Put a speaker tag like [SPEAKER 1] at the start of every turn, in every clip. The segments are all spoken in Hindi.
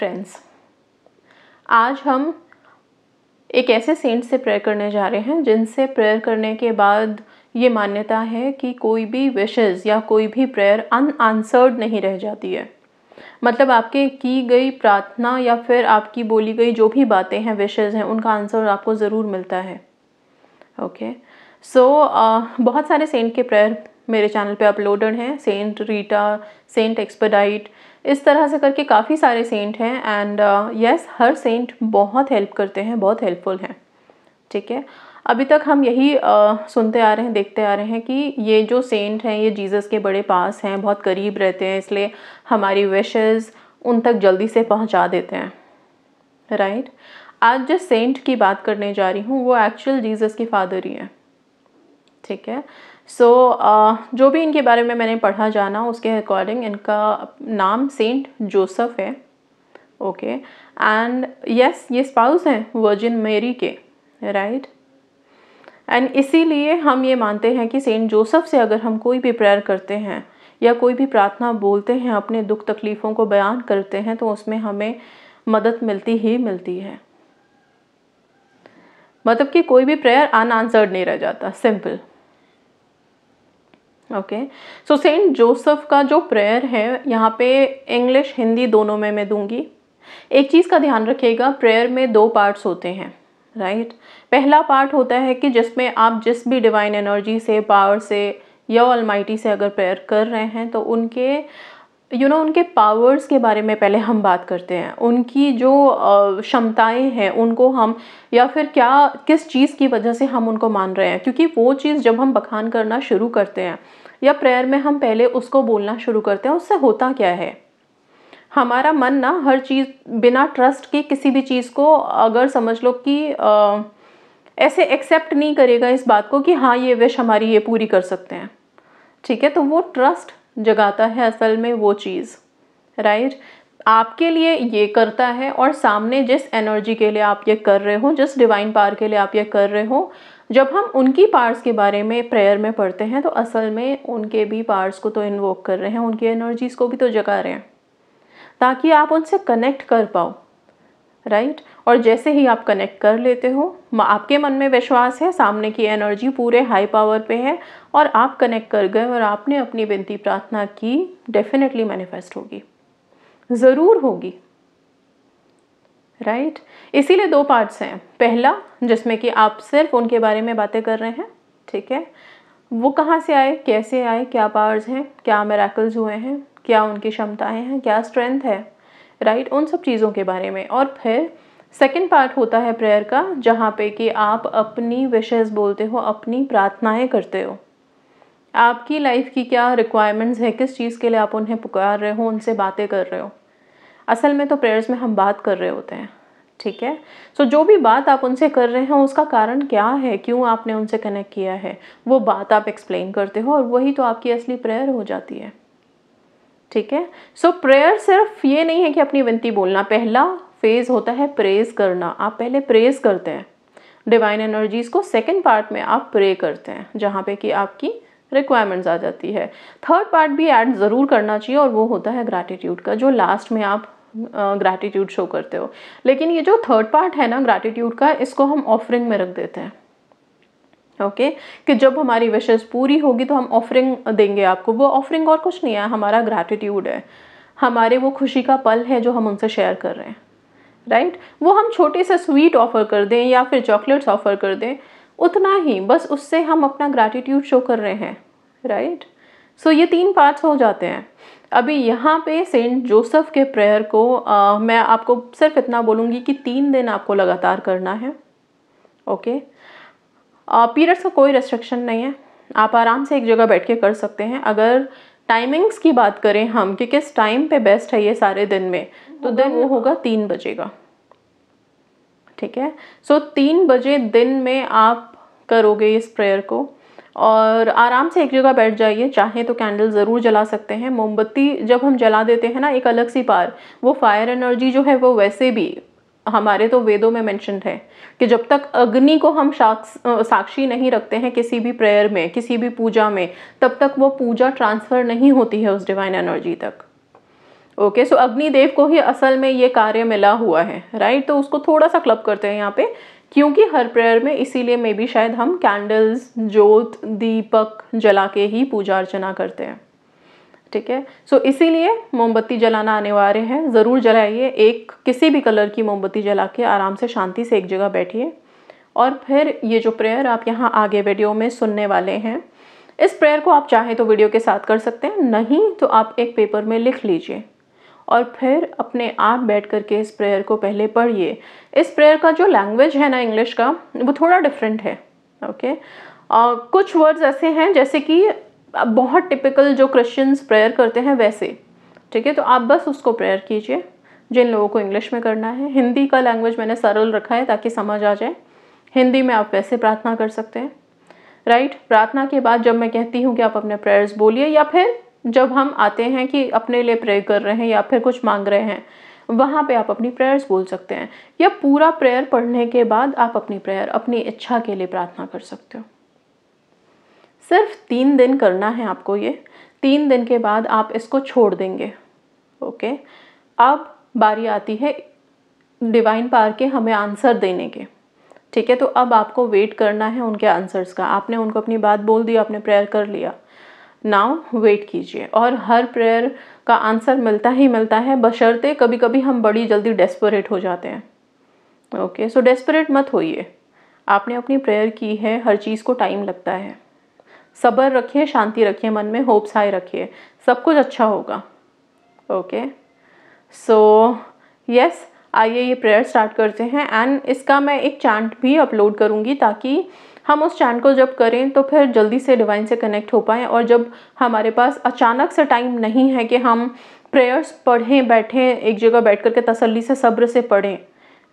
[SPEAKER 1] फ्रेंड्स आज हम एक ऐसे सेंट से प्रेयर करने जा रहे हैं जिनसे प्रेयर करने के बाद ये मान्यता है कि कोई भी विशेज़ या कोई भी प्रेयर अनआंसर्ड नहीं रह जाती है मतलब आपके की गई प्रार्थना या फिर आपकी बोली गई जो भी बातें हैं विशेज़ हैं उनका आंसर आपको ज़रूर मिलता है ओके सो so, बहुत सारे सेंट के प्रेयर मेरे चैनल पे अपलोडेड हैं सेंट रीटा सेंट एक्सपेडाइट इस तरह से करके काफ़ी सारे सेंट हैं एंड यस uh, हर सेंट बहुत हेल्प करते हैं बहुत हेल्पफुल हैं ठीक है अभी तक हम यही uh, सुनते आ रहे हैं देखते आ रहे हैं कि ये जो सेंट हैं ये जीसस के बड़े पास हैं बहुत करीब रहते हैं इसलिए हमारी विशेज़ उन तक जल्दी से पहुंचा देते हैं राइट right? आज जिस सेंट की बात करने जा रही हूँ वो एक्चुअल जीसस के फादर ही हैं ठीक है सो so, uh, जो भी इनके बारे में मैंने पढ़ा जाना उसके अकॉर्डिंग इनका नाम सेंट जोसेफ़ है ओके एंड यस ये स्पाउस हैं वर्जिन मेरी के राइट right? एंड इसीलिए हम ये मानते हैं कि सेंट जोसफ से अगर हम कोई भी प्रेयर करते हैं या कोई भी प्रार्थना बोलते हैं अपने दुख तकलीफ़ों को बयान करते हैं तो उसमें हमें मदद मिलती ही मिलती है मतलब कि कोई भी प्रेयर अनआंसर्ड नहीं रह जाता simple okay so Saint Joseph का जो प्रेयर है यहाँ पे इंग्लिश हिंदी दोनों में मैं दूंगी एक चीज़ का ध्यान रखिएगा प्रेयर में दो पार्ट्स होते हैं राइट right? पहला पार्ट होता है कि जिसमें आप जिस भी डिवाइन एनर्जी से पावर से या अलमाइटी से अगर प्रेयर कर रहे हैं तो उनके यू you नो know, उनके पावर्स के बारे में पहले हम बात करते हैं उनकी जो क्षमताएं हैं उनको हम या फिर क्या किस चीज़ की वजह से हम उनको मान रहे हैं क्योंकि वो चीज़ जब हम बखान करना शुरू करते हैं या प्रेयर में हम पहले उसको बोलना शुरू करते हैं उससे होता क्या है हमारा मन ना हर चीज़ बिना ट्रस्ट के किसी भी चीज़ को अगर समझ लो कि आ, ऐसे एक्सेप्ट नहीं करेगा इस बात को कि हाँ ये विश हमारी ये पूरी कर सकते हैं ठीक है तो वो ट्रस्ट जगाता है असल में वो चीज़ राइट आपके लिए ये करता है और सामने जिस एनर्जी के लिए आप ये कर रहे हो जिस डिवाइन पार के लिए आप ये कर रहे हो जब हम उनकी पार्ट्स के बारे में प्रेयर में पढ़ते हैं तो असल में उनके भी पार्ट्स को तो इन्वोक कर रहे हैं उनकी एनर्जीज़ को भी तो जगा रहे हैं ताकि आप उनसे कनेक्ट कर पाओ राइट right? और जैसे ही आप कनेक्ट कर लेते हो आपके मन में विश्वास है सामने की एनर्जी पूरे हाई पावर पे है और आप कनेक्ट कर गए और आपने अपनी विनती प्रार्थना की डेफिनेटली मैनिफेस्ट होगी ज़रूर होगी राइट इसीलिए दो पार्ट्स हैं पहला जिसमें कि आप सिर्फ उनके बारे में बातें कर रहे हैं ठीक है वो कहाँ से आए कैसे आए क्या पावर्स हैं क्या मेराकल्स हुए हैं क्या उनकी क्षमताएं हैं क्या स्ट्रेंथ है राइट right? उन सब चीज़ों के बारे में और फिर सेकेंड पार्ट होता है प्रेयर का जहाँ पे कि आप अपनी विशेज़ बोलते हो अपनी प्रार्थनाएं करते हो आपकी लाइफ की क्या रिक्वायरमेंट्स है किस चीज़ के लिए आप उन्हें पुकार रहे हो उनसे बातें कर रहे हो असल में तो प्रेयर्स में हम बात कर रहे होते हैं ठीक है सो so, जो भी बात आप उनसे कर रहे हैं उसका कारण क्या है क्यों आपने उनसे कनेक्ट किया है वो बात आप एक्सप्लेन करते हो और वही तो आपकी असली प्रेयर हो जाती है ठीक है सो प्रेयर सिर्फ ये नहीं है कि अपनी विनती बोलना पहला फेज़ होता है प्रेज करना आप पहले प्रेज करते हैं डिवाइन एनर्जीज़ को सेकेंड पार्ट में आप प्रे करते हैं जहाँ पे कि आपकी रिक्वायरमेंट्स आ जाती है थर्ड पार्ट भी ऐड ज़रूर करना चाहिए और वो होता है ग्रैटिट्यूड का जो लास्ट में आप ग्रैटिट्यूड शो करते हो लेकिन ये जो थर्ड पार्ट है ना ग्रैटिट्यूड का इसको हम ऑफरिंग में रख देते हैं ओके okay? कि जब हमारी विशेष पूरी होगी तो हम ऑफरिंग देंगे आपको वो ऑफरिंग और कुछ नहीं है हमारा ग्रैटिट्यूड है हमारे वो खुशी का पल है जो हम उनसे शेयर कर रहे हैं राइट right? वो हम छोटे से स्वीट ऑफ़र कर दें या फिर चॉकलेट्स ऑफ़र कर दें उतना ही बस उससे हम अपना ग्रैटिट्यूड शो कर रहे हैं राइट right? सो so, ये तीन पार्ट्स हो जाते हैं अभी यहाँ पे सेंट जोसेफ के प्रेयर को आ, मैं आपको सिर्फ इतना बोलूँगी कि तीन दिन आपको लगातार करना है ओके पीरियड्स का कोई रेस्ट्रिक्शन नहीं है आप आराम से एक जगह बैठ के कर सकते हैं अगर टाइमिंग्स की बात करें हम कि किस टाइम पे बेस्ट है ये सारे दिन में तो दिन वो होगा तीन बजे का ठीक है सो so, तीन बजे दिन में आप करोगे इस प्रेयर को और आराम से एक जगह बैठ जाइए चाहें तो कैंडल ज़रूर जला सकते हैं मोमबत्ती जब हम जला देते हैं ना एक अलग सी पार वो फायर एनर्जी जो है वो वैसे भी हमारे तो वेदों में मैंशन है कि जब तक अग्नि को हम साक्षी नहीं रखते हैं किसी भी प्रेयर में किसी भी पूजा में तब तक वो पूजा ट्रांसफ़र नहीं होती है उस डिवाइन एनर्जी तक ओके सो अग्निदेव को ही असल में ये कार्य मिला हुआ है राइट तो उसको थोड़ा सा क्लब करते हैं यहाँ पे क्योंकि हर प्रेयर में इसीलिए मे भी शायद हम कैंडल्स जोत दीपक जला के ही पूजा अर्चना करते हैं ठीक है सो so, इसीलिए मोमबत्ती जलाना अनिवार्य है ज़रूर जलाइए एक किसी भी कलर की मोमबत्ती जला के आराम से शांति से एक जगह बैठिए और फिर ये जो प्रेयर आप यहाँ आगे वीडियो में सुनने वाले हैं इस प्रेयर को आप चाहें तो वीडियो के साथ कर सकते हैं नहीं तो आप एक पेपर में लिख लीजिए और फिर अपने आप बैठ कर के इस प्रेयर को पहले पढ़िए इस प्रेयर का जो लैंग्वेज है ना इंग्लिश का वो थोड़ा डिफरेंट है ओके uh, कुछ वर्ड्स ऐसे हैं जैसे कि बहुत टिपिकल जो क्रिश्चियंस प्रेयर करते हैं वैसे ठीक है तो आप बस उसको प्रेयर कीजिए जिन लोगों को इंग्लिश में करना है हिंदी का लैंग्वेज मैंने सरल रखा है ताकि समझ आ जाए हिंदी में आप वैसे प्रार्थना कर सकते हैं राइट right? प्रार्थना के बाद जब मैं कहती हूँ कि आप अपने प्रेयर्स बोलिए या फिर जब हम आते हैं कि अपने लिए प्रे कर रहे हैं या फिर कुछ मांग रहे हैं वहाँ पे आप अपनी प्रेयर्स बोल सकते हैं या पूरा प्रेयर पढ़ने के बाद आप अपनी प्रेयर अपनी इच्छा के लिए प्रार्थना कर सकते हो सिर्फ तीन दिन करना है आपको ये तीन दिन के बाद आप इसको छोड़ देंगे ओके अब बारी आती है डिवाइन पार के हमें आंसर देने के ठीक है तो अब आपको वेट करना है उनके आंसर्स का आपने उनको अपनी बात बोल दी आपने प्रेयर कर लिया नाउ वेट कीजिए और हर प्रेयर का आंसर मिलता ही मिलता है बशर्ते कभी कभी हम बड़ी जल्दी डेस्परेट हो जाते हैं ओके सो डेस्परेट मत होइए आपने अपनी प्रेयर की है हर चीज़ को टाइम लगता है सब्र रखिए शांति रखिए मन में होप्स हाई रखिए सब कुछ अच्छा होगा ओके सो यस आइए ये प्रेयर स्टार्ट करते हैं एंड इसका मैं एक चांट भी अपलोड करूँगी ताकि हम उस चैन को जब करें तो फिर जल्दी से डिवाइन से कनेक्ट हो पाएँ और जब हमारे पास अचानक से टाइम नहीं है कि हम प्रेयर्स पढ़ें बैठें एक जगह बैठ कर के तसल्ली से सब्र से पढ़ें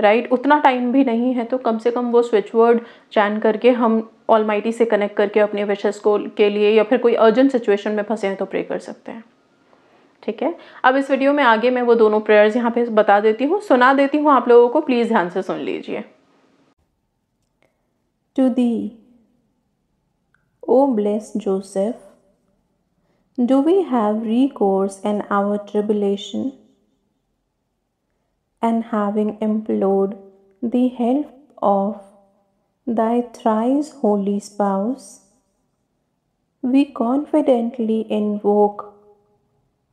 [SPEAKER 1] राइट उतना टाइम भी नहीं है तो कम से कम वो स्विच वर्ड चैन करके हम ऑल से कनेक्ट करके अपने विशेष को के लिए या फिर कोई अर्जेंट सिचुएशन में फंसे हैं तो प्रे कर सकते हैं ठीक है अब इस वीडियो में आगे मैं वो दोनों प्रेयर्स यहाँ पे बता देती हूँ सुना देती हूँ आप लोगों को प्लीज ध्यान से सुन लीजिए to thee O blessed Joseph do we have recourse in our tribulation and having implored the help of thy thrice holy spouse we confidently invoke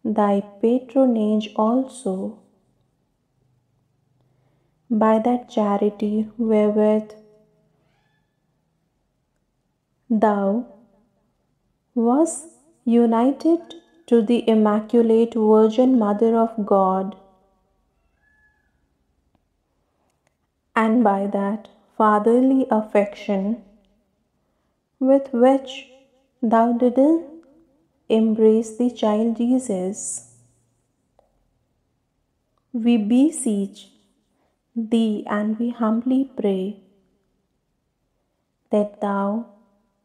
[SPEAKER 1] thy patronage also. By that charity wherewith thou was united to the Immaculate Virgin Mother of God, and by that fatherly affection with which thou didst embrace the child Jesus. We beseech thee and we humbly pray that thou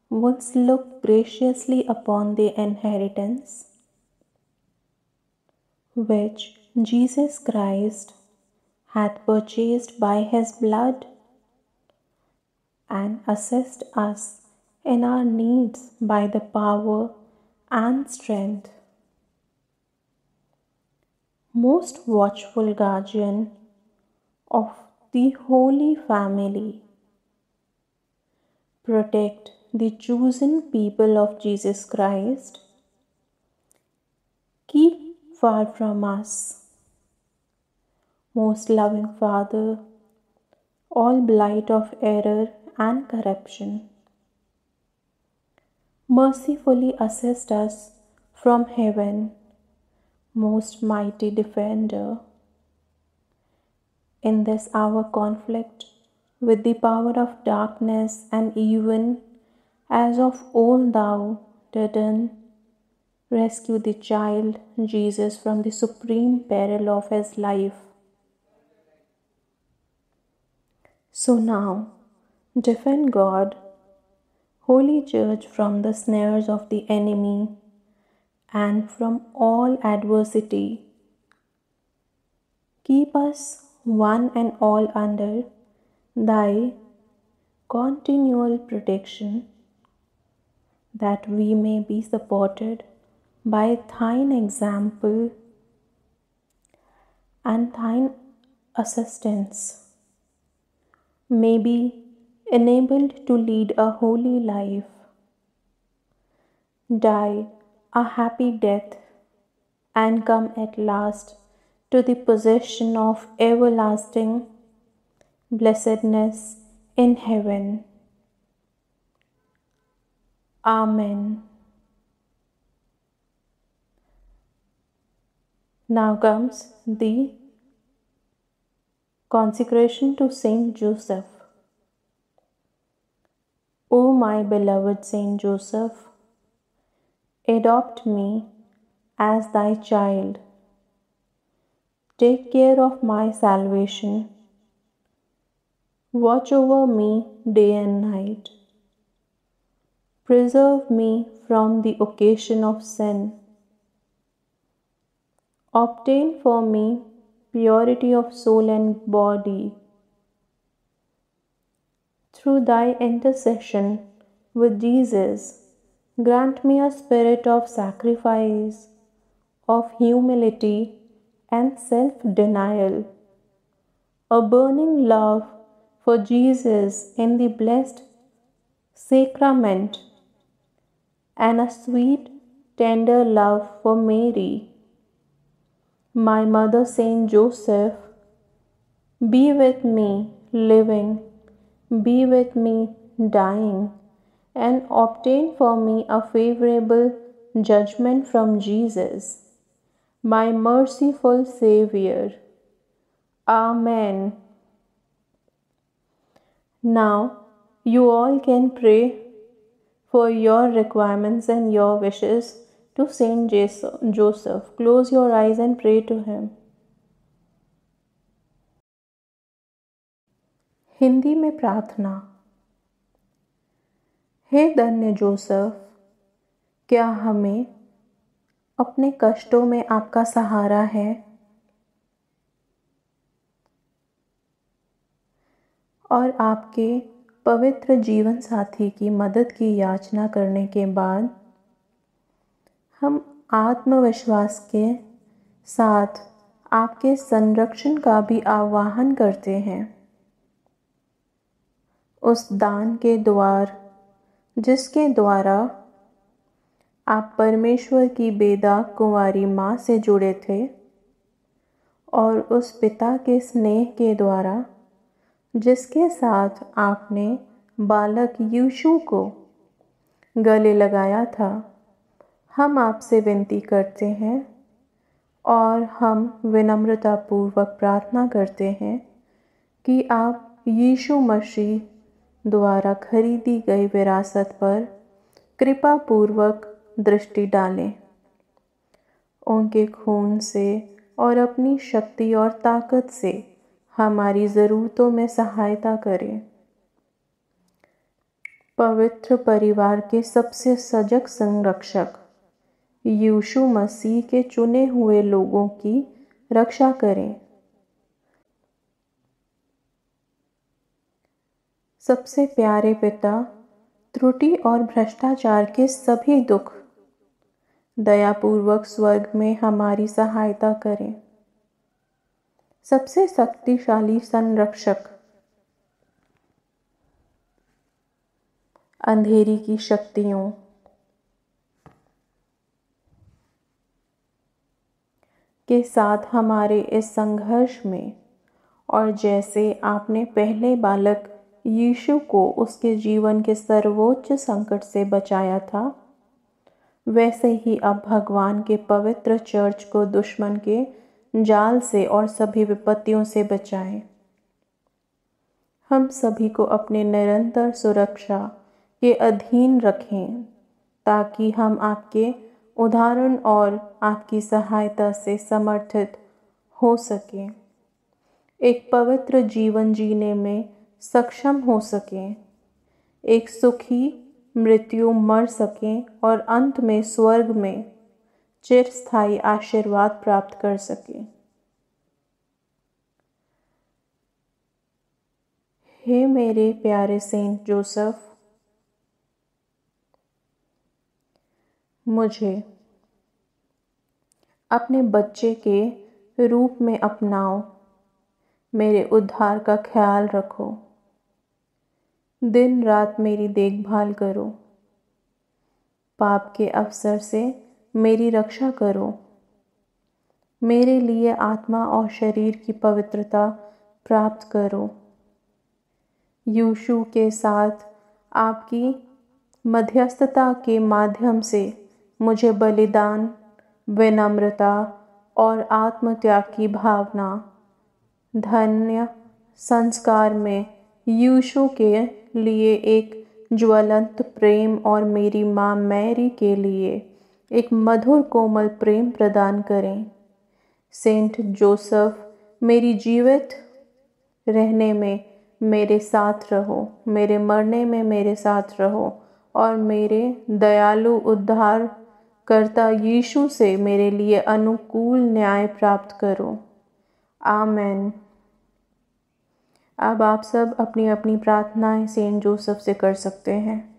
[SPEAKER 1] wouldst look graciously upon the inheritance which Jesus Christ hath purchased by his blood and assist us in our needs by the power and strength. Most watchful guardian of the Holy Family, protect the chosen people of Jesus Christ. Keep far from us. Most loving Father, all blight of error and corruption mercifully assist us from heaven, most mighty defender. In this our conflict with the power of darkness and even as of old thou didst rescue the child Jesus from the supreme peril of his life. So now, defend God Holy Church from the snares of the enemy and from all adversity. Keep us one and all under thy continual protection, that we may be supported by thine example and thine assistance. be enabled to lead a holy life, die a happy death, and come at last to the possession of everlasting blessedness in heaven. Amen. Now comes the consecration to Saint Joseph. O my beloved Saint Joseph, adopt me as thy child. Take care of my salvation. Watch over me day and night. Preserve me from the occasion of sin. Obtain for me purity of soul and body through thy intercession with Jesus, grant me a spirit of sacrifice, of humility and self denial, a burning love for Jesus in the blessed sacrament, and a sweet, tender love for Mary. My mother, Saint Joseph, be with me living be with me dying, and obtain for me a favorable judgment from Jesus, my merciful Savior. Amen. Now, you all can pray for your requirements and your wishes to Saint Joseph. Close your eyes and pray to him. Hindi में प्रार्थना हे धन्य जोसफ क्या हमें अपने कष्टों में आपका सहारा है और आपके पवित्र जीवन साथी की मदद की याचना करने के बाद हम आत्मविश्वास के साथ आपके संरक्षण का भी आह्वान करते हैं उस दान के द्वार जिसके द्वारा आप परमेश्वर की बेदा कुंवारी माँ से जुड़े थे और उस पिता के स्नेह के द्वारा जिसके साथ आपने बालक यीशु को गले लगाया था हम आपसे विनती करते हैं और हम विनम्रतापूर्वक प्रार्थना करते हैं कि आप यीशु मसीह द्वारा खरीदी गई विरासत पर कृपा पूर्वक दृष्टि डालें उनके खून से और अपनी शक्ति और ताकत से हमारी ज़रूरतों में सहायता करें पवित्र परिवार के सबसे सजग संरक्षक यीशु मसीह के चुने हुए लोगों की रक्षा करें सबसे प्यारे पिता त्रुटि और भ्रष्टाचार के सभी दुख दयापूर्वक स्वर्ग में हमारी सहायता करें सबसे शक्तिशाली संरक्षक अंधेरी की शक्तियों के साथ हमारे इस संघर्ष में और जैसे आपने पहले बालक यीशु को उसके जीवन के सर्वोच्च संकट से बचाया था वैसे ही अब भगवान के पवित्र चर्च को दुश्मन के जाल से और सभी विपत्तियों से बचाए हम सभी को अपने निरंतर सुरक्षा के अधीन रखें ताकि हम आपके उदाहरण और आपकी सहायता से समर्थित हो सकें एक पवित्र जीवन जीने में सक्षम हो सकें एक सुखी मृत्यु मर सकें और अंत में स्वर्ग में स्थायी आशीर्वाद प्राप्त कर सकें हे मेरे प्यारे सेंट जोसेफ मुझे अपने बच्चे के रूप में अपनाओ मेरे उद्धार का ख्याल रखो दिन रात मेरी देखभाल करो पाप के अवसर से मेरी रक्षा करो मेरे लिए आत्मा और शरीर की पवित्रता प्राप्त करो यूशु के साथ आपकी मध्यस्थता के माध्यम से मुझे बलिदान विनम्रता और आत्मत्याग की भावना धन्य संस्कार में यूशु के लिए एक ज्वलंत प्रेम और मेरी माँ मैरी के लिए एक मधुर कोमल प्रेम प्रदान करें सेंट जोसेफ मेरी जीवित रहने में मेरे साथ रहो मेरे मरने में मेरे साथ रहो और मेरे दयालु उद्धार करता यीशु से मेरे लिए अनुकूल न्याय प्राप्त करो आमेन अब आप सब अपनी अपनी प्रार्थनाएं सेंट जोसफ से कर सकते हैं